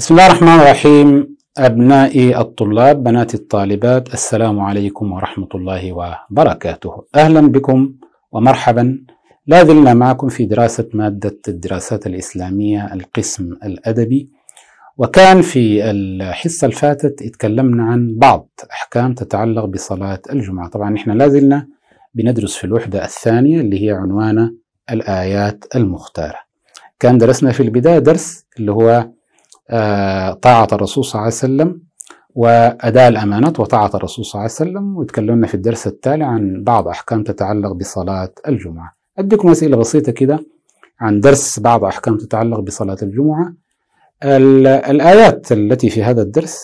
بسم الله الرحمن الرحيم أبنائي الطلاب بناتي الطالبات السلام عليكم ورحمة الله وبركاته أهلا بكم ومرحبا لا زلنا معكم في دراسة مادة الدراسات الإسلامية القسم الأدبي وكان في الحصة الفاتت اتكلمنا عن بعض أحكام تتعلق بصلاة الجمعة طبعا نحن لا زلنا بندرس في الوحدة الثانية اللي هي عنوان الآيات المختارة كان درسنا في البداية درس اللي هو آه، طاعة الرسول صلى الله عليه وسلم وأداء الأمانات وطاعة الرسول صلى الله عليه وسلم وتكلمنا في الدرس التالي عن بعض أحكام تتعلق بصلاة الجمعة أديكم أسئلة بسيطة كده عن درس بعض أحكام تتعلق بصلاة الجمعة الآيات التي في هذا الدرس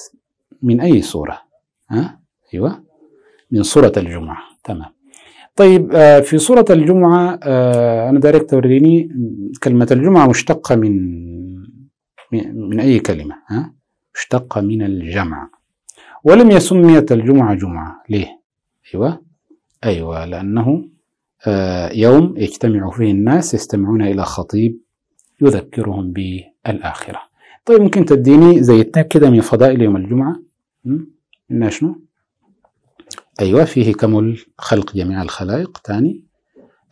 من أي سورة؟ ها؟ أيوه من سورة الجمعة تمام طيب آه، في سورة الجمعة آه، أنا داريك توريني كلمة الجمعة مشتقة من من أي كلمة ها؟ اشتق من الجمع ولم يسميت الجمعة جمعة ليه أيوة أيوة لأنه آه، يوم يجتمع فيه الناس يستمعون إلى خطيب يذكرهم بالآخرة طيب ممكن تديني زي كده من فضائل يوم الجمعة منها شنو أيوة فيه كمل خلق جميع الخلائق تاني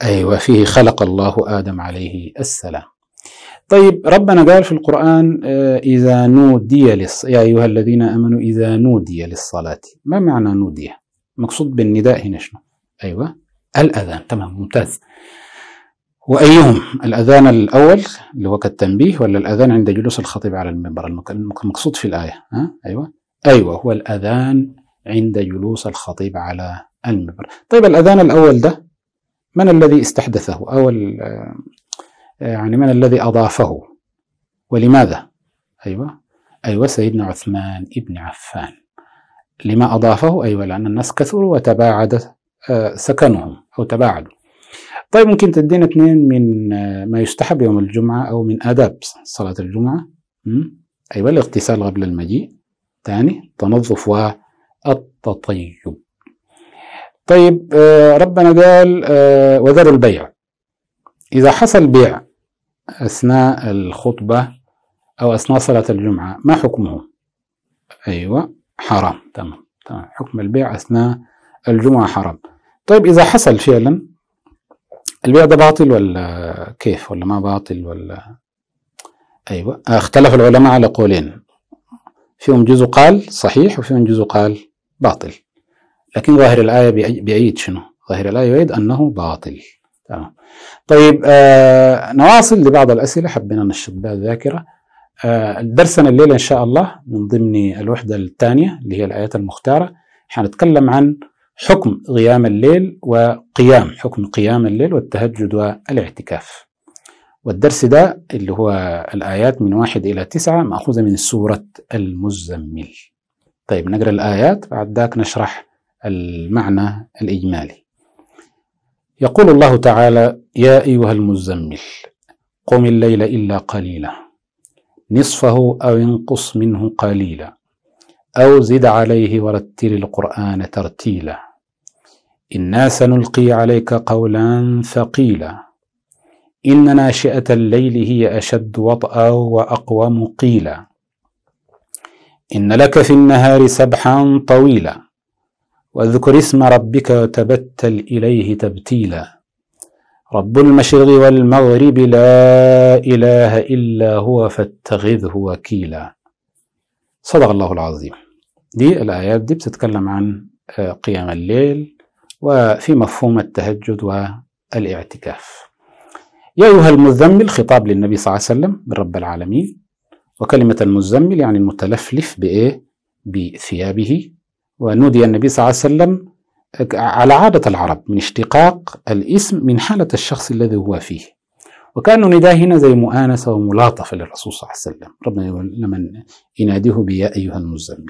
أيوة فيه خلق الله آدم عليه السلام طيب ربنا قال في القرآن آه، إذا نودي للص... يا أيها الذين آمنوا إذا نودي للصلاة ما معنى نودي مقصود بالنداء هنا شنو أيوة الأذان تمام ممتاز وأيهم الأذان الأول اللي هو كالتنبيه ولا الأذان عند جلوس الخطيب على المنبر المقصود في الآية ها؟ أيوة أيوة هو الأذان عند جلوس الخطيب على المنبر طيب الأذان الأول ده من الذي استحدثه أو يعني من الذي أضافه ولماذا أيوة أيوة سيدنا عثمان ابن عفان لما أضافه أيوة لأن الناس كثروا وتباعد آه، سكنهم أو تباعدوا طيب ممكن تدينا اثنين من آه، ما يستحب يوم الجمعة أو من آداب صلاة الجمعة أيوة الاغتسال قبل المجيء ثاني تنظف والتطيب طيب آه، ربنا قال وذر البيع إذا حصل بيع أثناء الخطبة أو أثناء صلاة الجمعة ما حكمه؟ أيوة حرام تمام تمام حكم البيع أثناء الجمعة حرام طيب إذا حصل فعلا البيع ده باطل ولا كيف ولا ما باطل ولا أيوة اختلف العلماء على قولين فيهم جزء قال صحيح وفيهم جزء قال باطل لكن ظاهر الآية بيعيد شنو؟ ظاهر الآية يعيد أنه باطل تمام طيب آه نواصل لبعض الأسئلة حبينا نشط بها الذاكرة آه درسنا الليلة إن شاء الله من ضمن الوحدة الثانية اللي هي الآيات المختارة حنتكلم عن حكم قيام الليل وقيام حكم قيام الليل والتهجد والاعتكاف والدرس ده اللي هو الآيات من واحد إلى تسعة مأخوذة من سورة المزمل طيب نقرأ الآيات بعد ذاك نشرح المعنى الإجمالي يقول الله تعالى يا أيها المزمل قم الليل إلا قليلا نصفه أو انقص منه قليلا أو زد عليه ورتل القرآن ترتيلا إنا سنلقي عليك قولا ثقيلا إن ناشئة الليل هي أشد وطأ وأقوم قيلا إن لك في النهار سبحا طويلا واذكر اسم ربك وتبتل إليه تبتيلا رب المشرق والمغرب لا إله إلا هو فاتخذه وكيلا صدق الله العظيم دي الآيات دي بتتكلم عن آه، قيام الليل وفي مفهوم التهجد والاعتكاف يا أيها المزمل خطاب للنبي صلى الله عليه وسلم من رب العالمين وكلمة المزمل يعني المتلفلف بإيه؟ بثيابه ونودي النبي صلى الله عليه وسلم على عادة العرب من اشتقاق الاسم من حالة الشخص الذي هو فيه وكان نداه هنا زي مؤانسة وملاطفة للرسول صلى الله عليه وسلم ربنا لمن يناديه بيا أيها المزمل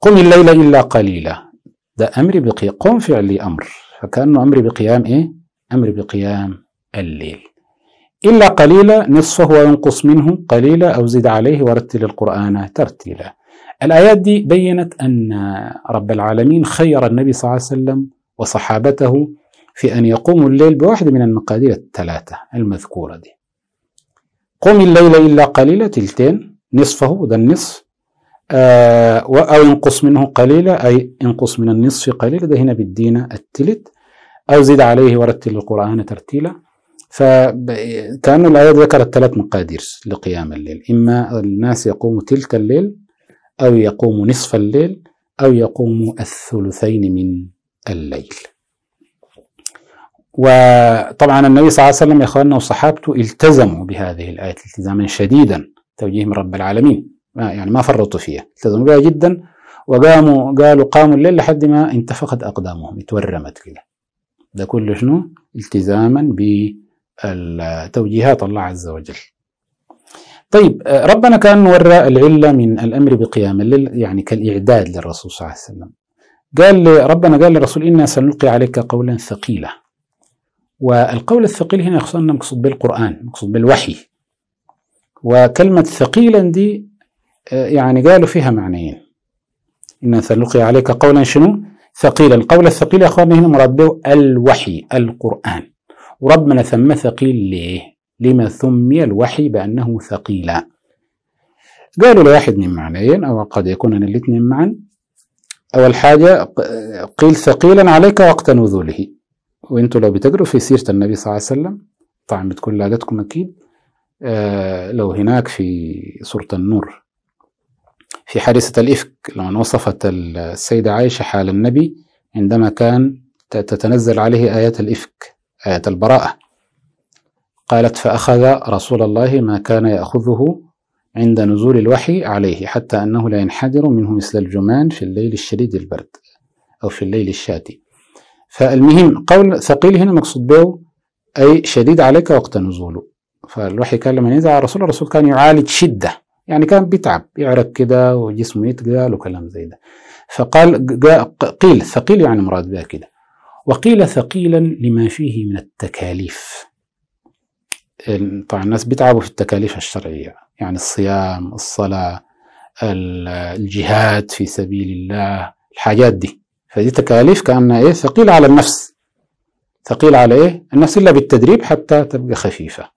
قم الليل إلا قليلا ده أمري بقيام قم فعل أمر فكأنه أمري بقيام إيه أمري بقيام الليل إلا قليلا نصفه وينقص منه قليلا أو زد عليه ورتل القرآن ترتيلا الآيات دي بينت أن رب العالمين خير النبي صلى الله عليه وسلم وصحابته في أن يقوموا الليل بواحدة من المقادير الثلاثة المذكورة دي قم الليل إلا قليلا تلتين نصفه ده النصف آه أو انقص منه قليلا أي انقص من النصف قليلا ده هنا بالدين التلت أو زد عليه ورتل القرآن ترتيلا فكأن الآيات ذكرت ثلاث مقادير لقيام الليل إما الناس يقوموا تلت الليل أو يقوم نصف الليل أو يقوم الثلثين من الليل وطبعا النبي صلى الله عليه وسلم يا اخواننا وصحابته التزموا بهذه الايه التزاما شديدا توجيه من رب العالمين ما يعني ما فرطوا فيها التزموا بها جدا وقاموا قالوا قاموا الليل لحد ما انتفخت اقدامهم اتورمت كده ده كله شنو التزاما بالتوجيهات الله عز وجل طيب آه، ربنا كان ورى العلة من الأمر بقيام الليل يعني كالإعداد للرسول صلى الله عليه وسلم قال ربنا قال للرسول إنا سنلقي عليك قولا ثقيلا والقول الثقيل هنا خصوصا مقصود بالقرآن مقصود بالوحي وكلمة ثقيلا دي آه، يعني قالوا فيها معنيين إنا سنلقي عليك قولا شنو ثقيلا القول الثقيل يا أخواني هنا مراد به الوحي القرآن وربنا ثم ثقيل ليه لما سمي الوحي بأنه ثقيلا قالوا لواحد من معنيين أو قد يكون الاثنين معا أول حاجة قيل ثقيلا عليك وقت نزوله وانتوا لو بتقروا في سيرة النبي صلى الله عليه وسلم طبعا بتكون لادتكم أكيد آه لو هناك في سورة النور في حادثة الإفك لما وصفت السيدة عائشة حال النبي عندما كان تتنزل عليه آيات الإفك آيات البراءة قالت فأخذ رسول الله ما كان يأخذه عند نزول الوحي عليه حتى أنه لا ينحدر منه مثل الجمان في الليل الشديد البرد أو في الليل الشاتي فالمهم قول ثقيل هنا مقصود به أي شديد عليك وقت نزوله فالوحي كان لما ينزل على الرسول الرسول كان يعالج شدة يعني كان بيتعب يعرق كده وجسمه يتقال وكلام زي ده فقال قيل ثقيل يعني مراد بها كده وقيل ثقيلا لما فيه من التكاليف طبعا الناس بيتعبوا في التكاليف الشرعية يعني الصيام الصلاة الجهاد في سبيل الله الحاجات دي فدي تكاليف كأنها إيه ثقيلة على النفس ثقيلة على إيه النفس إلا بالتدريب حتى تبقى خفيفة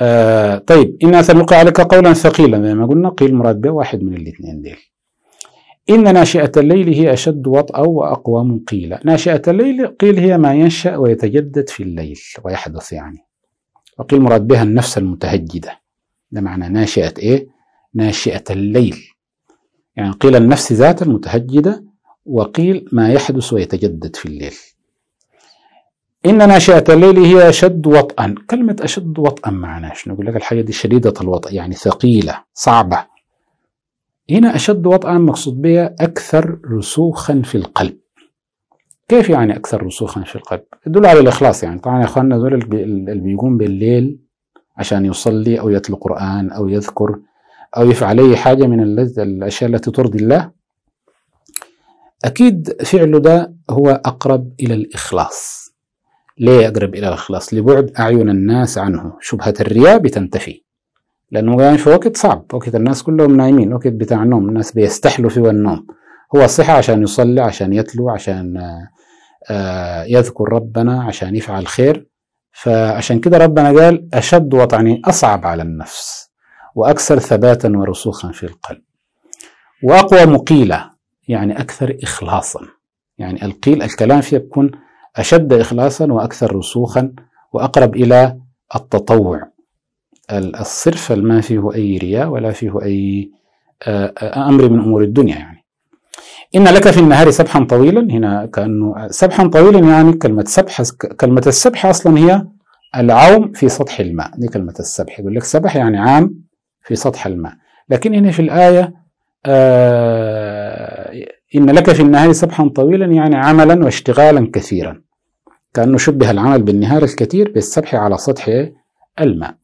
آه طيب إنا سنلقي عليك قولا ثقيلا زي ما قلنا قيل مراد به واحد من الاثنين ديل إن ناشئة الليل هي أشد وطئا وأقوى من قيل ناشئة الليل قيل هي ما ينشأ ويتجدد في الليل ويحدث يعني وقيل مراد بها النفس المتهجدة ده معنى ناشئة إيه؟ ناشئة الليل يعني قيل النفس ذات المتهجدة وقيل ما يحدث ويتجدد في الليل إن ناشئة الليل هي أشد وطئا كلمة أشد وطئا معناها شنو يقول لك الحاجة دي شديدة الوطأ يعني ثقيلة صعبة هنا أشد وطئا مقصود بها أكثر رسوخا في القلب كيف يعني أكثر رسوخا في القلب؟ يدل على الإخلاص يعني طبعا يا إخواننا دول اللي بيقوم بالليل عشان يصلي أو يتلو قرآن أو يذكر أو يفعل أي حاجة من الأشياء التي ترضي الله أكيد فعله ده هو أقرب إلى الإخلاص ليه أقرب إلى الإخلاص؟ لبعد أعين الناس عنه شبهة الرياء بتنتفي لأنه يعني في وقت صعب وقت الناس كلهم نايمين وقت بتاع النوم الناس بيستحلوا فيه النوم هو صحة عشان يصلي عشان يتلو عشان آه، يذكر ربنا عشان يفعل خير فعشان كده ربنا قال أشد وطني أصعب على النفس وأكثر ثباتا ورسوخا في القلب وأقوى مقيلة يعني أكثر إخلاصا يعني القيل الكلام فيه يكون أشد إخلاصا وأكثر رسوخا وأقرب إلى التطوع الصرف ما فيه أي رياء ولا فيه أي آه، آه، أمر من أمور الدنيا يعني إن لك في النهار سبحا طويلا هنا كأنه سبحا طويلا يعني كلمة سبح كلمة السبح أصلا هي العوم في سطح الماء دي كلمة السبح يقول لك سبح يعني عام في سطح الماء لكن هنا في الآية آه إن لك في النهار سبحا طويلا يعني عملا واشتغالا كثيرا كأنه شبه العمل بالنهار الكثير بالسبح على سطح الماء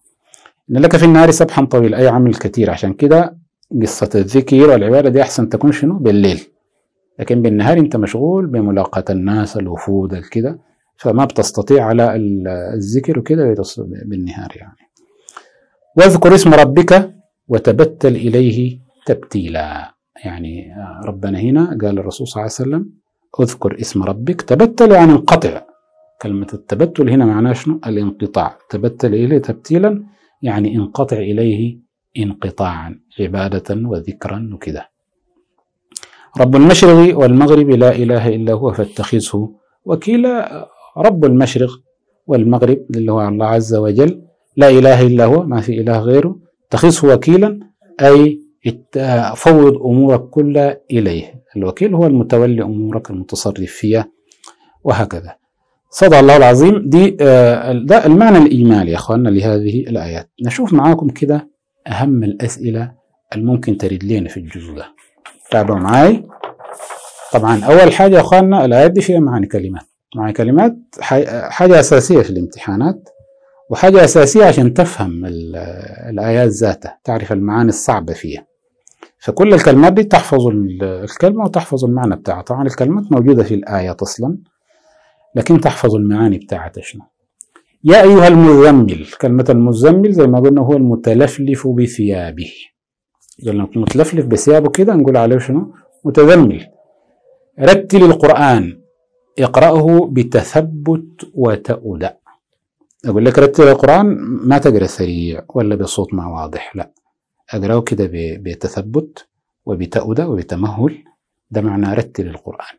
إن لك في النهار سبحا طويلا أي عمل كثير عشان كده قصة الذكر والعبادة دي أحسن تكون شنو بالليل لكن بالنهار أنت مشغول بملاقاة الناس الوفود كده فما بتستطيع على الذكر وكده بالنهار يعني واذكر اسم ربك وتبتل إليه تبتيلا يعني ربنا هنا قال الرسول صلى الله عليه وسلم اذكر اسم ربك تبتل يعني انقطع كلمة التبتل هنا معناها شنو الانقطاع تبتل إليه تبتيلا يعني انقطع إليه انقطاعا عبادة وذكرا وكذا رب المشرق والمغرب لا إله إلا هو فاتخذه وكيلا رب المشرق والمغرب اللي هو الله عز وجل لا إله إلا هو ما في إله غيره اتخذه وكيلا أي فوض أمورك كلها إليه الوكيل هو المتولي أمورك المتصرف فيها وهكذا صدق الله العظيم دي آه، ده المعنى الإيمالي يا أخواننا لهذه الآيات نشوف معاكم كده أهم الأسئلة الممكن ترد لنا في الجزء ده تابعوا معاي طبعا أول حاجة يا أخواننا الآيات دي فيها معاني كلمات معاني كلمات حاجة أساسية في الامتحانات وحاجة أساسية عشان تفهم الآيات ذاتها تعرف المعاني الصعبة فيها فكل الكلمات دي تحفظ الكلمة وتحفظ المعنى بتاعها طبعا الكلمات موجودة في الآية أصلا لكن تحفظ المعاني بتاعتها شنو يا أيها المزمل كلمة المزمل زي ما قلنا هو المتلفلف بثيابه قلنا متلفلف بثيابه كده نقول عليه شنو متذمل رتل القرآن اقرأه بتثبت وتأدى أقول لك رتل القرآن ما تقرأ سريع ولا بصوت ما واضح لا أقرأه كده بتثبت وبتأدى وبتمهل ده معنى رتل القرآن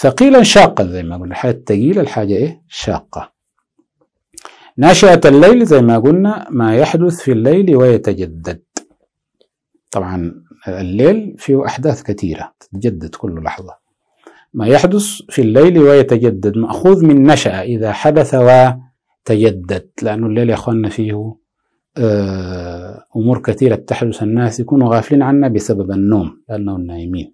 ثقيلا شاقا زي ما قلنا الحاجة الثقيلة الحاجة إيه شاقة ناشئة الليل زي ما قلنا ما يحدث في الليل ويتجدد طبعا الليل فيه أحداث كثيرة تتجدد كل لحظة ما يحدث في الليل ويتجدد مأخوذ من نشأ إذا حدث وتجدد لأنه الليل يا أخواننا فيه آه، أمور كثيرة تحدث الناس يكونوا غافلين عنها بسبب النوم لأنهم نايمين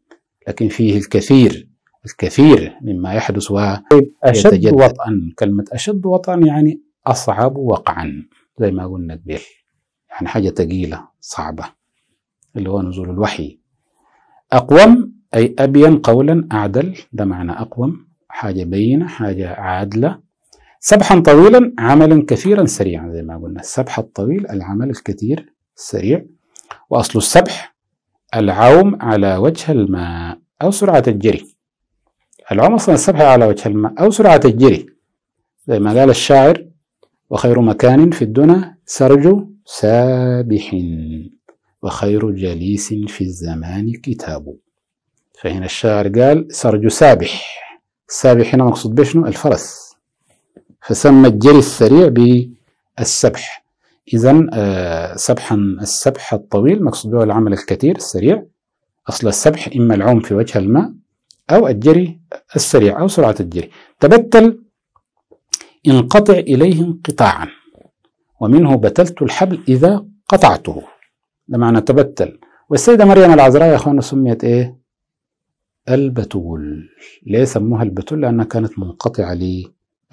لكن فيه الكثير الكثير مما يحدث ويتجدد طيب، أشد وطئا كلمة أشد وطئا يعني أصعب وقعا زي ما قلنا قبل يعني حاجة تقيلة صعبة اللي هو نزول الوحي أقوم أي أبين قولا أعدل ده معنى أقوم حاجة بينة حاجة عادلة سبحا طويلا عملا كثيرا سريعا زي ما قلنا السبح الطويل العمل الكثير السريع وأصل السبح العوم على وجه الماء أو سرعة الجري العوم أصلا السبح على وجه الماء أو سرعة الجري زي ما قال الشاعر وخير مكان في الدنا سرج سابح وخير جليس في الزمان كتاب فهنا الشاعر قال سرج سابح السابح هنا مقصود بشنو الفرس فسمى الجري السريع بالسبح إذا آه، سبحا السبح الطويل مقصود به العمل الكثير السريع أصل السبح إما العوم في وجه الماء أو الجري السريع أو سرعة الجري تبتل انقطع إليه انقطاعا ومنه بتلت الحبل إذا قطعته ده معنى تبتل والسيدة مريم العذراء يا أخوانا سميت إيه؟ البتول ليه سموها البتول؟ لأنها كانت منقطعة لي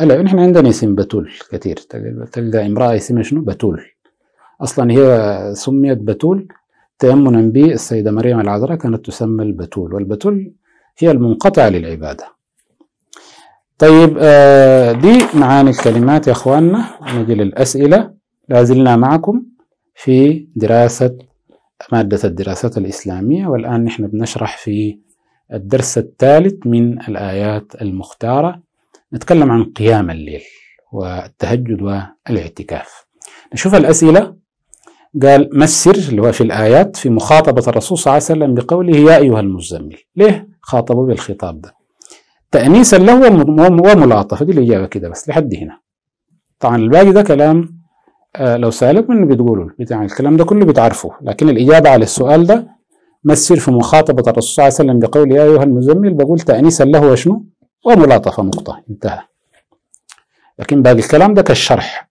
ألا نحن عندنا اسم بتول كثير تلقى امرأة اسمها شنو؟ بتول أصلا هي سميت بتول تيمنا بالسيدة مريم العذراء كانت تسمى البتول والبتول هي المنقطعة للعبادة طيب آه، دي معاني الكلمات يا اخواننا نجي للاسئله لازلنا معكم في دراسه ماده الدراسات الاسلاميه والان نحن بنشرح في الدرس الثالث من الايات المختاره نتكلم عن قيام الليل والتهجد والاعتكاف نشوف الاسئله قال ما السر اللي هو في الايات في مخاطبه الرسول صلى الله عليه وسلم بقوله يا ايها المزمل ليه خاطبوا بالخطاب ده تأنيسا له وملاطفة دي الإجابة كده بس لحد هنا طبعا الباقي ده كلام آه، لو سألك من بتقوله بتاع الكلام ده كله بتعرفه لكن الإجابة على السؤال ده ما السر في مخاطبة الرسول صلى الله عليه وسلم بقول يا أيها المزمل بقول تأنيسا له وشنو وملاطفة نقطة انتهى لكن باقي الكلام ده كالشرح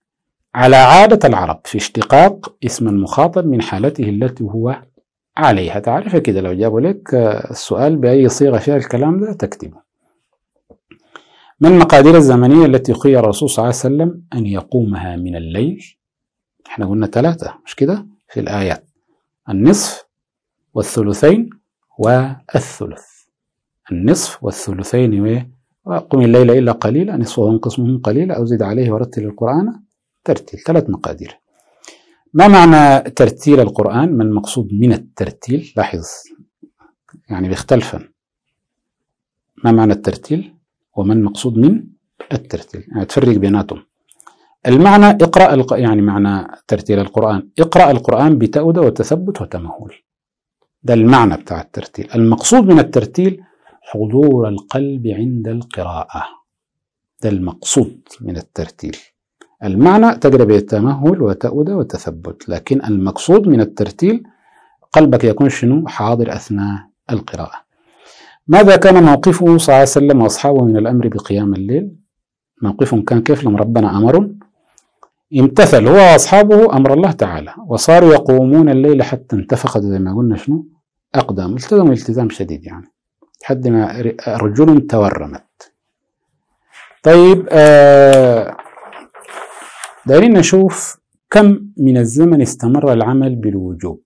على عادة العرب في اشتقاق اسم المخاطب من حالته التي هو عليها تعرف كده لو جابوا لك آه، السؤال بأي صيغة فيها الكلام ده تكتبه ما المقادير الزمنية التي خير الرسول صلى الله عليه وسلم أن يقومها من الليل احنا قلنا ثلاثة مش كده في الآيات النصف والثلثين والثلث النصف والثلثين وقم الليل إلا قليلا نصفه وانقص منه قليلا أو زد عليه ورتل القرآن ترتيل ثلاث مقادير ما معنى ترتيل القرآن ما المقصود من الترتيل لاحظ يعني بيختلفا ما معنى الترتيل وما المقصود من الترتيل يعني تفرق بيناتهم المعنى اقرأ يعني معنى ترتيل القرآن اقرأ القرآن بتأودة وتثبت وتمهل ده المعنى بتاع الترتيل المقصود من الترتيل حضور القلب عند القراءة ده المقصود من الترتيل المعنى تجربة التمهل وتأودة وتثبت لكن المقصود من الترتيل قلبك يكون شنو حاضر أثناء القراءة ماذا كان موقفه صلى الله عليه وسلم وأصحابه من الأمر بقيام الليل موقفهم كان كيف لما ربنا أمرهم امتثل هو وأصحابه أمر الله تعالى وصاروا يقومون الليل حتى انتفخت زي ما قلنا شنو أقدام التزموا التزام شديد يعني لحد ما رجل تورمت طيب آه دايرين نشوف كم من الزمن استمر العمل بالوجوب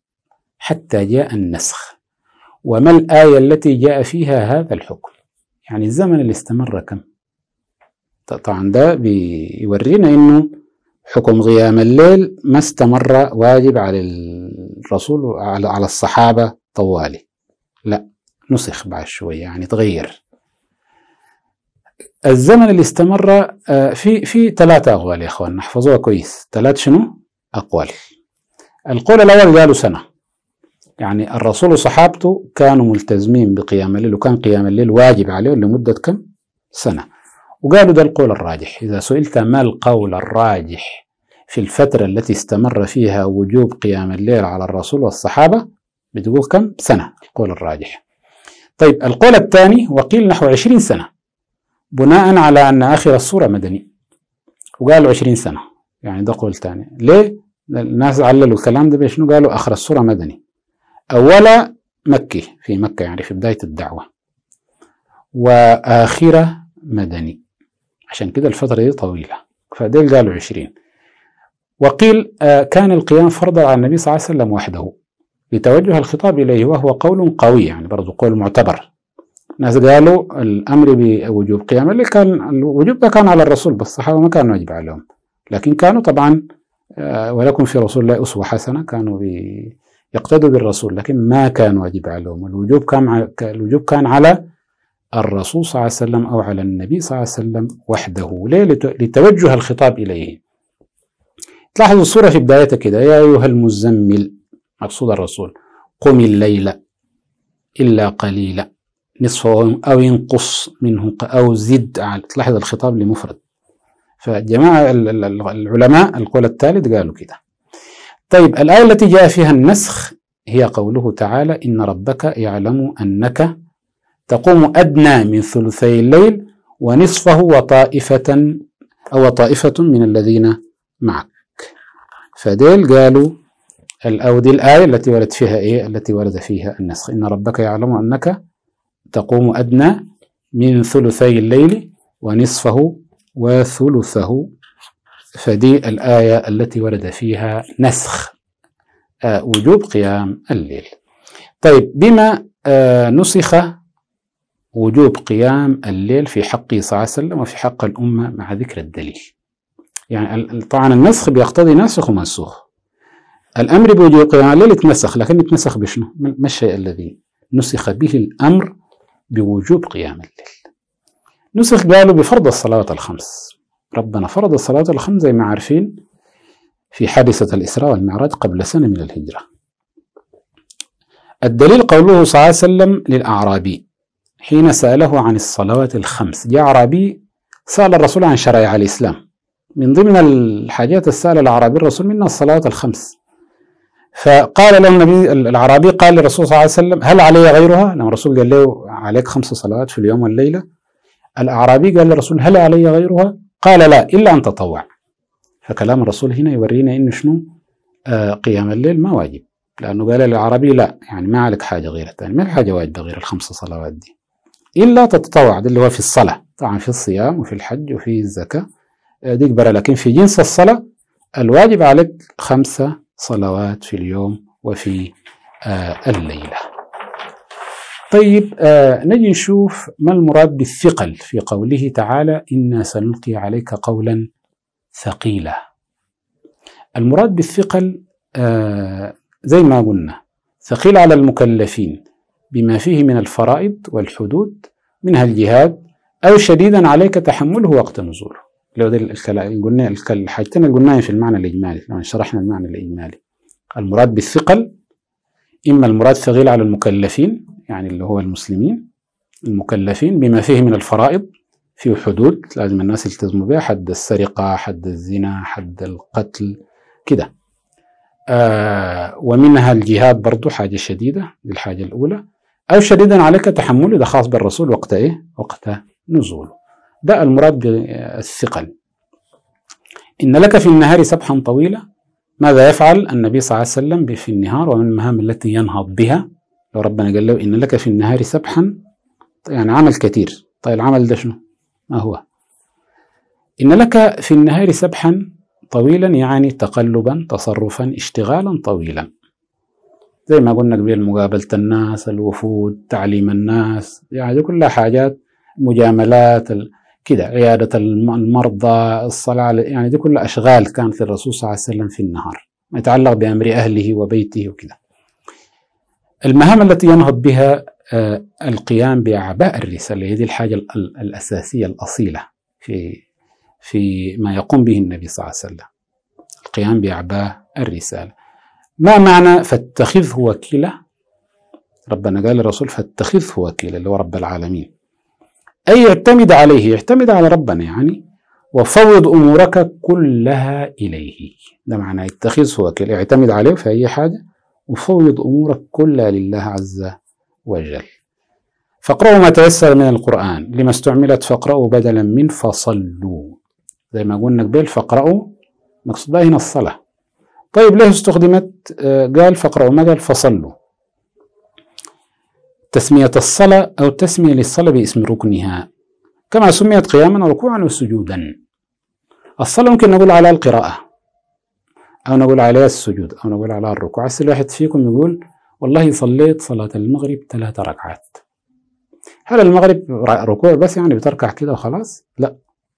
حتى جاء النسخ وما الآية التي جاء فيها هذا الحكم يعني الزمن اللي استمر كم طبعا ده بيورينا انه حكم قيام الليل ما استمر واجب على الرسول على الصحابة طوالي لا نسخ بعد شوية يعني تغير الزمن اللي استمر آه، في في ثلاثة أقوال يا إخوان نحفظوها كويس ثلاث شنو؟ أقوال القول الأول قالوا سنة يعني الرسول وصحابته كانوا ملتزمين بقيام الليل وكان قيام الليل واجب عليهم لمدة كم سنة وقالوا ده القول الراجح إذا سئلت ما القول الراجح في الفترة التي استمر فيها وجوب قيام الليل على الرسول والصحابة بتقول كم سنة القول الراجح طيب القول الثاني وقيل نحو عشرين سنة بناء على أن آخر الصورة مدني وقالوا عشرين سنة يعني ده قول ثاني ليه؟ الناس عللوا الكلام ده بشنو قالوا آخر الصورة مدني أول مكي في مكة يعني في بداية الدعوة وآخرة مدني عشان كده الفترة دي طويلة فديل قالوا عشرين وقيل آه، كان القيام فرضا على النبي صلى الله عليه وسلم وحده لتوجه الخطاب إليه وهو قول قوي يعني برضو قول معتبر ناس قالوا الأمر بوجوب قيام اللي كان الوجوب ده كان على الرسول بس الصحابة ما كان واجب عليهم لكن كانوا طبعا آه، ولكم في رسول الله أسوة حسنة كانوا بي يقتدوا بالرسول لكن ما كان واجب عليهم الوجوب كان على الوجوب كان على الرسول صلى الله عليه وسلم أو على النبي صلى الله عليه وسلم وحده ليه لتوجه الخطاب إليه تلاحظوا الصورة في بدايتها كده يا أيها المزمل مقصود الرسول قم الليل إلا قليلا نصفه أو ينقص منه أو زد على تلاحظ الخطاب لمفرد فجماعة العلماء القول الثالث قالوا كده طيب الآية التي جاء فيها النسخ هي قوله تعالى إن ربك يعلم أنك تقوم أدنى من ثلثي الليل ونصفه وطائفة أو طائفة من الذين معك فديل قالوا أو دي الآية التي ورد فيها إيه التي ورد فيها النسخ إن ربك يعلم أنك تقوم أدنى من ثلثي الليل ونصفه وثلثه فدي الآية التي ورد فيها نسخ آه، وجوب قيام الليل طيب بما آه، نسخ وجوب قيام الليل في حقه صلى الله عليه وسلم وفي حق الأمة مع ذكر الدليل يعني طبعا النسخ بيقتضي ناسخ ومنسوخ الأمر بوجوب قيام الليل يتنسخ لكن يتنسخ بشنو؟ ما الشيء الذي نسخ به الأمر بوجوب قيام الليل نسخ قالوا بفرض الصلوات الخمس ربنا فرض الصلاة الخمس زي ما عارفين في حادثة الإسراء والمعراج قبل سنة من الهجرة الدليل قوله صلى الله عليه وسلم للأعرابي حين سأله عن الصلوات الخمس جاء أعرابي سأل الرسول عن شرائع الإسلام من ضمن الحاجات السأل الأعرابي الرسول منها الصلوات الخمس فقال له النبي الأعرابي قال للرسول صلى الله عليه وسلم هل علي غيرها؟ لما الرسول قال له عليك خمس صلوات في اليوم والليلة الأعرابي قال للرسول هل علي غيرها؟ قال لا إلا أن تطوع فكلام الرسول هنا يورينا إنه شنو آه، قيام الليل ما واجب لأنه قال للعربي لا يعني ما عليك حاجة غير الثاني ما في حاجة واجبة غير الخمس صلوات دي إلا تتطوع دي اللي هو في الصلاة طبعا في الصيام وفي الحج وفي الزكاة آه، دي كبرة لكن في جنس الصلاة الواجب عليك خمسة صلوات في اليوم وفي آه، الليلة طيب آه نجي نشوف ما المراد بالثقل في قوله تعالى إنا سنلقي عليك قولا ثقيلا المراد بالثقل آه زي ما قلنا ثقيل على المكلفين بما فيه من الفرائض والحدود منها الجهاد أو شديدا عليك تحمله وقت نزوله لو ده قلنا الحاجتين اللي قلناها في المعنى الإجمالي لما شرحنا المعنى الإجمالي المراد بالثقل إما المراد ثقيل على المكلفين يعني اللي هو المسلمين المكلفين بما فيه من الفرائض في حدود لازم الناس يلتزموا بها حد السرقة حد الزنا حد القتل كده آه ومنها الجهاد برضو حاجة شديدة للحاجة الحاجة الأولى أو شديدا عليك تحمله إذا خاص بالرسول وقت إيه وقت نزوله ده المراد بالثقل إن لك في النهار سبحا طويلة ماذا يفعل النبي صلى الله عليه وسلم في النهار ومن المهام التي ينهض بها ربنا قال له إن لك في النهار سبحا يعني عمل كثير طيب العمل ده شنو ما هو إن لك في النهار سبحا طويلا يعني تقلبا تصرفا اشتغالا طويلا زي ما قلنا قبل مقابلة الناس الوفود تعليم الناس يعني كلها حاجات مجاملات كده عيادة المرضى الصلاة يعني دي كلها أشغال كان في الرسول صلى الله عليه وسلم في النهار ما يتعلق بأمر أهله وبيته وكده المهام التي ينهض بها آه، القيام باعباء الرساله هذه الحاجه الاساسيه الاصيله في في ما يقوم به النبي صلى الله عليه وسلم القيام باعباء الرساله ما معنى فاتخذه وكيلا ربنا قال للرسول فاتخذه وكيلا اللي هو رب العالمين اي اعتمد عليه اعتمد على ربنا يعني وفوض امورك كلها اليه ده معنى اتخذه وكيلا اعتمد عليه في اي حاجه وفوض أمورك كلها لله عز وجل فاقرأوا ما تيسر من القرآن لما استعملت فاقرأوا بدلا من فصلوا زي ما قلنا قبل فاقرأوا مقصود هنا الصلاة طيب ليه استخدمت آه، قال فاقرأوا ما قال فصلوا تسمية الصلاة أو تسمية للصلاة باسم ركنها كما سميت قياما وركوعا وسجودا الصلاة ممكن نقول على القراءة أو نقول عليها السجود أو نقول عليها الركوع هسه الواحد فيكم يقول والله صليت صلاة المغرب ثلاث ركعات هل المغرب ركوع بس يعني بتركع كده وخلاص؟ لا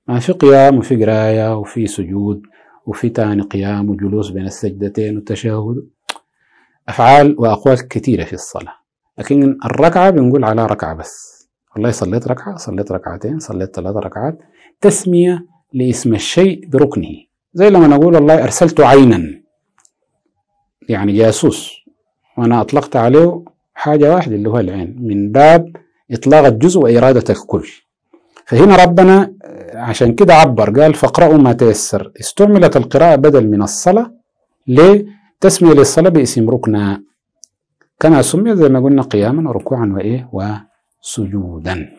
ما في قيام وفي قراية وفي سجود وفي تاني قيام وجلوس بين السجدتين والتشهد أفعال وأقوال كثيرة في الصلاة لكن الركعة بنقول على ركعة بس والله صليت ركعة صليت ركعتين صليت ثلاث ركعات تسمية لاسم الشيء بركنه زي لما نقول والله أرسلت عينا يعني جاسوس وأنا أطلقت عليه حاجة واحدة اللي هو العين من باب إطلاق الجزء وإرادة الكل فهنا ربنا آه، عشان كده عبر قال فاقرأوا ما تيسر استعملت القراءة بدل من الصلاة ليه؟ تسمية للصلاة باسم ركنا كما سمي زي ما قلنا قياما وركوعا وإيه وسجودا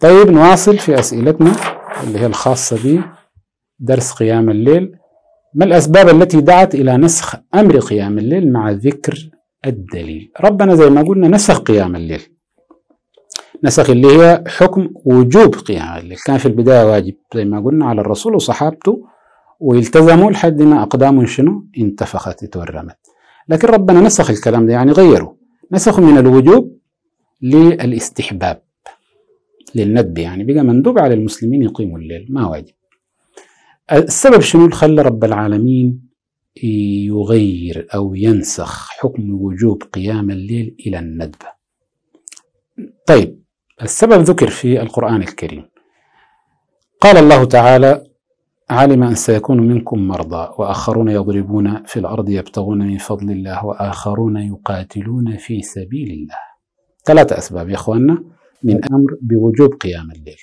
طيب نواصل في أسئلتنا اللي هي الخاصة بي درس قيام الليل ما الأسباب التي دعت إلى نسخ أمر قيام الليل مع ذكر الدليل ربنا زي ما قلنا نسخ قيام الليل نسخ اللي هي حكم وجوب قيام الليل كان في البداية واجب زي ما قلنا على الرسول وصحابته ويلتزموا لحد ما أقدام شنو انتفخت اتورمت لكن ربنا نسخ الكلام ده يعني غيره نسخ من الوجوب للاستحباب للندب يعني بقى مندوب على المسلمين يقيموا الليل ما واجب السبب شنو اللي خلى رب العالمين يغير أو ينسخ حكم وجوب قيام الليل إلى الندبة طيب السبب ذكر في القرآن الكريم قال الله تعالى علم أن سيكون منكم مرضى وآخرون يضربون في الأرض يبتغون من فضل الله وآخرون يقاتلون في سبيل الله ثلاثة أسباب يا أخواننا من أمر بوجوب قيام الليل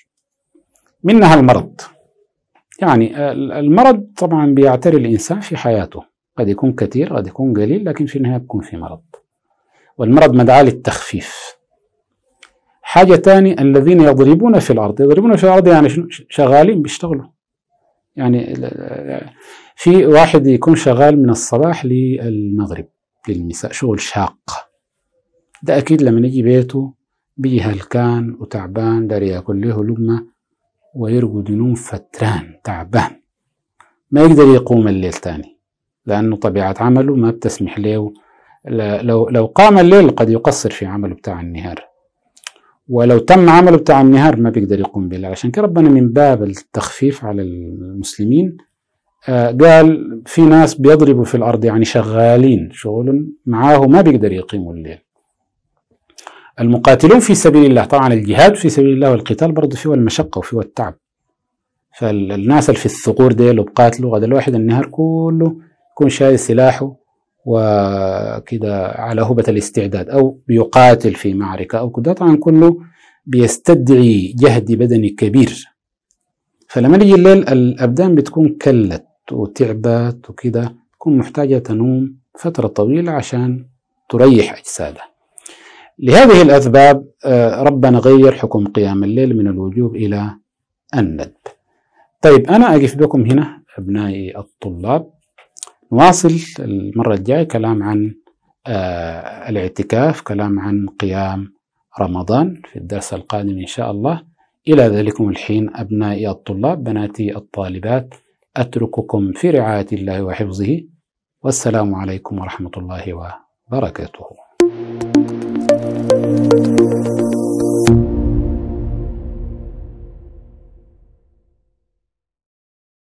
منها المرض يعني المرض طبعا بيعتري الإنسان في حياته قد يكون كثير قد يكون قليل لكن في النهاية بيكون في مرض والمرض مدعاة للتخفيف حاجة ثانيه الذين يضربون في الأرض يضربون في الأرض يعني شغالين بيشتغلوا يعني في واحد يكون شغال من الصباح للمغرب للمساء شغل شاق ده أكيد لما يجي بيته بيجي هلكان وتعبان داري ياكل له لقمة ويرقد نوم فتران تعبان ما يقدر يقوم الليل تاني لأنه طبيعة عمله ما بتسمح له لو لو قام الليل قد يقصر في عمله بتاع النهار ولو تم عمله بتاع النهار ما بيقدر يقوم بالليل عشان كده ربنا من باب التخفيف على المسلمين آه، قال في ناس بيضربوا في الأرض يعني شغالين شغل معاه ما بيقدر يقيموا الليل المقاتلون في سبيل الله طبعا الجهاد في سبيل الله والقتال برضه فيه المشقة وفيه التعب فالناس اللي في الثغور ديل وبقاتلوا غدا الواحد النهار كله يكون شايل سلاحه وكده على هبة الاستعداد أو بيقاتل في معركة أو كده طبعا كله بيستدعي جهد بدني كبير فلما يجي الليل الأبدان بتكون كلت وتعبت وكده تكون محتاجة تنوم فترة طويلة عشان تريح أجسادها لهذه الأسباب آه، ربنا غير حكم قيام الليل من الوجوب إلى الندب طيب أنا أقف بكم هنا أبنائي الطلاب نواصل المرة الجاية كلام عن آه، الاعتكاف كلام عن قيام رمضان في الدرس القادم إن شاء الله إلى ذلكم الحين أبنائي الطلاب بناتي الطالبات أترككم في رعاية الله وحفظه والسلام عليكم ورحمة الله وبركاته Thank you.